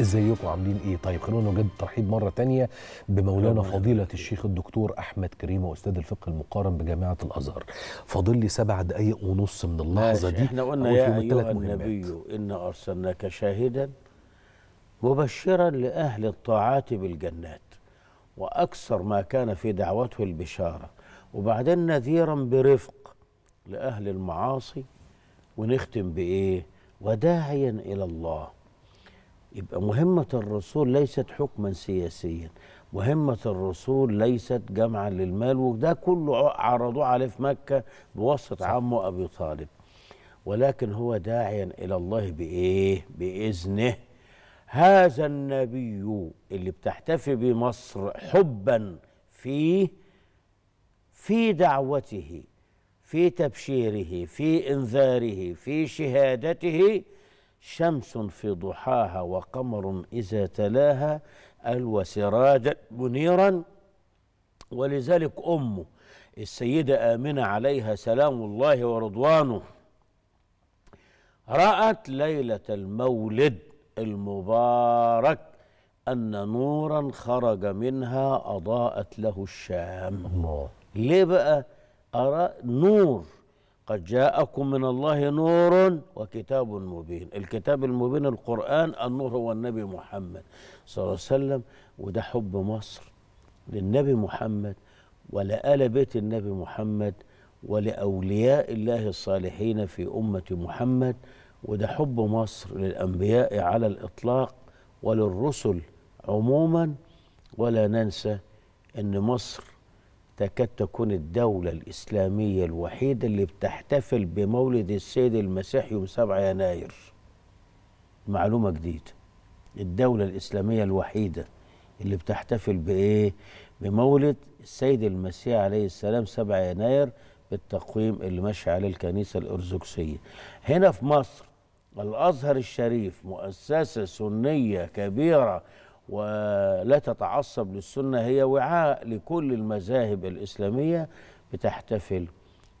ازيكم عاملين ايه طيب خلونا نجدد الترحيب مره تانية بمولانا فضيله الشيخ الدكتور احمد كريم واستاذ الفقه المقارن بجامعه الازهر فاضل لي سبع دقائق ونص من اللحظه دي احنا قلنا يا ايها النبي ان ارسلناك شاهدا مبشرا لاهل الطاعات بالجنات واكثر ما كان في دعوته البشاره وبعدين نذيرا برفق لاهل المعاصي ونختم بايه وداعيا الى الله يبقى مهمة الرسول ليست حكما سياسيا مهمة الرسول ليست جمعا للمال وده كله عرضوه عليه في مكة بواسطة عمه أبي طالب ولكن هو داعيا إلى الله بإيه؟ بإذنه هذا النبي اللي بتحتفي به مصر حبا فيه في دعوته في تبشيره في انذاره في شهادته شمس في ضحاها وقمر إذا تلاها ألوى سراجا منيرا ولذلك أمه السيدة آمنة عليها سلام الله ورضوانه رأت ليلة المولد المبارك أن نورا خرج منها أضاءت له الشام الله ليه بقى أرى نور قد جاءكم من الله نور وكتاب مبين الكتاب المبين القرآن النور هو النبي محمد صلى الله عليه وسلم وده حب مصر للنبي محمد ولآل بيت النبي محمد ولأولياء الله الصالحين في أمة محمد وده حب مصر للأنبياء على الإطلاق وللرسل عموما ولا ننسى أن مصر تكاد تكون الدولة الإسلامية الوحيدة اللي بتحتفل بمولد السيد المسيح يوم 7 يناير معلومة جديدة الدولة الإسلامية الوحيدة اللي بتحتفل بإيه بمولد السيد المسيح عليه السلام 7 يناير بالتقويم اللي ماشي عليه الكنيسة الأرثوذكسية هنا في مصر الأزهر الشريف مؤسسة سنية كبيرة ولا تتعصب للسنة هي وعاء لكل المذاهب الإسلامية بتحتفل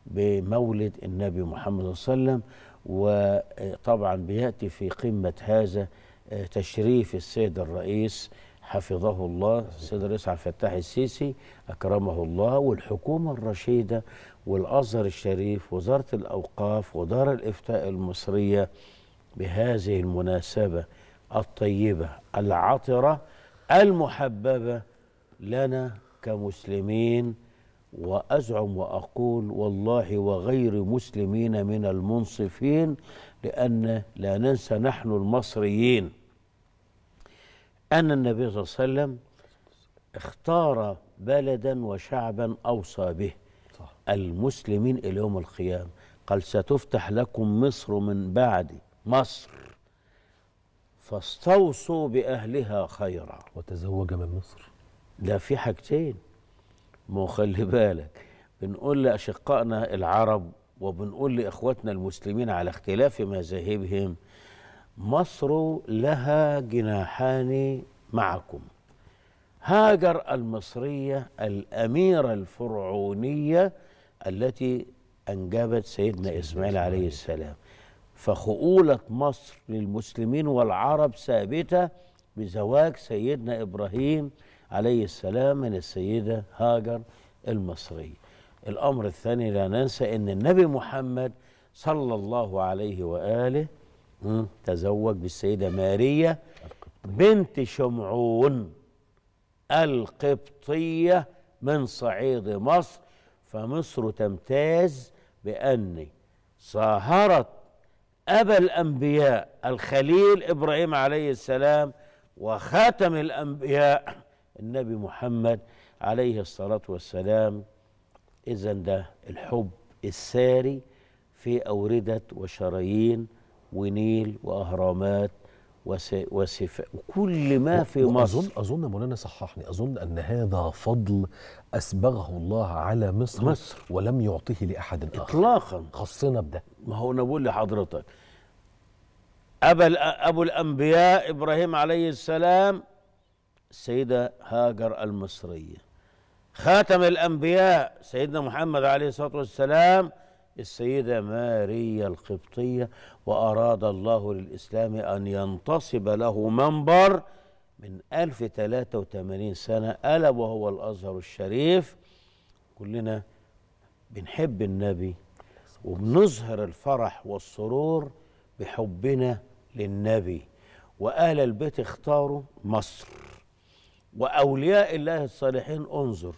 بمولد النبي محمد صلى الله عليه وسلم وطبعا بيأتي في قمة هذا آه، تشريف السيد الرئيس حفظه الله السيد الرئيس عبد الفتاح السيسي أكرمه الله والحكومة الرشيدة والأزهر الشريف وزارة الأوقاف ودار الإفتاء المصرية بهذه المناسبة الطيبة العطرة المحببة لنا كمسلمين وأزعم وأقول والله وغير مسلمين من المنصفين لأن لا ننسى نحن المصريين أن النبي صلى الله عليه وسلم اختار بلدا وشعبا أوصى به المسلمين إلى يوم القيامة قال ستفتح لكم مصر من بعد مصر فاستوصوا بأهلها خيرا وتزوج من مصر لا في حاجتين ما هو خلي بالك بنقول لأشقائنا العرب وبنقول لإخواتنا المسلمين على اختلاف مذاهبهم مصر لها جناحان معكم هاجر المصرية الأميرة الفرعونية التي أنجبت سيدنا إسماعيل عليه السلام فخؤولة مصر للمسلمين والعرب ثابتة بزواج سيدنا إبراهيم عليه السلام من السيدة هاجر المصرية الأمر الثاني لا ننسى أن النبي محمد صلى الله عليه وآله تزوج بالسيدة مارية بنت شمعون القبطية من صعيد مصر فمصر تمتاز بأن صاهرت أبا الأنبياء الخليل إبراهيم عليه السلام وخاتم الأنبياء النبي محمد عليه الصلاة والسلام إذا ده الحب الساري في أوردة وشرايين ونيل وأهرامات وصفاء وكل ما في مصر أظن أظن مولانا صححني أظن أن هذا فضل أسبغه الله على مصر, مصر ولم يعطيه لأحد آخر إطلاقا خصنا بده ما هو أنا بقول لحضرتك أبا أبو الأنبياء إبراهيم عليه السلام السيدة هاجر المصرية خاتم الأنبياء سيدنا محمد عليه الصلاة والسلام السيدة ماريا القبطية وأراد الله للإسلام أن ينتصب له منبر من 1083 سنة ألا وهو الأزهر الشريف كلنا بنحب النبي وبنظهر الفرح والسرور بحبنا للنبي وأهل البيت اختاروا مصر وأولياء الله الصالحين انظر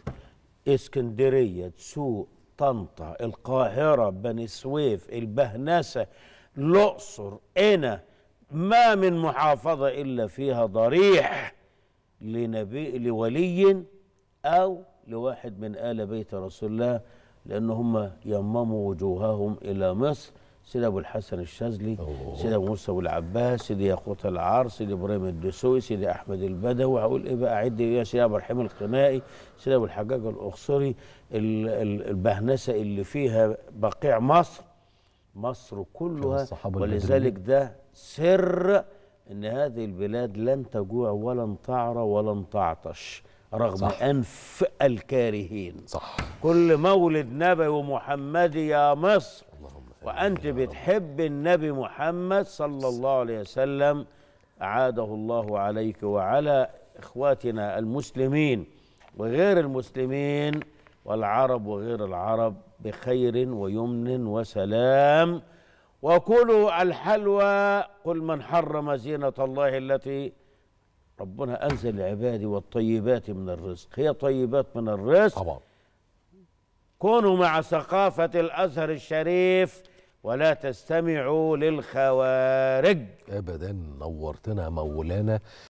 اسكندرية تسوق طنطا القاهرة بني سويف البهنسة الأقصر انا ما من محافظة إلا فيها ضريح لنبي لولي أو لواحد من آل بيت رسول الله لأن هم يمموا وجوههم إلى مصر سيدي ابو الحسن الشاذلي سيدي ابو موسى ابو العباس سيدي ياقوت العار سيدي ابراهيم الدسوقي سيدي احمد البدوي هقول ايه بقى عد إيه يا سيدي ابو رحيم القنائي سيدي ابو الحجاج الاقصري البهنسه اللي فيها بقيع مصر مصر كلها ولذلك ده سر ان هذه البلاد لن تجوع ولن تعرى ولن تعطش رغم صح. انف الكارهين صح كل مولد نبي ومحمدي يا مصر وأنت بتحب النبي محمد صلى الله عليه وسلم أعاده الله عليك وعلى إخواتنا المسلمين وغير المسلمين والعرب وغير العرب بخير ويمن وسلام وكلوا الحلوى قل من حرم زينة الله التي ربنا أنزل لعبادي والطيبات من الرزق هي طيبات من الرزق طبعا كونوا مع ثقافة الأزهر الشريف ولا تستمعوا للخوارج أبدا نورتنا مولانا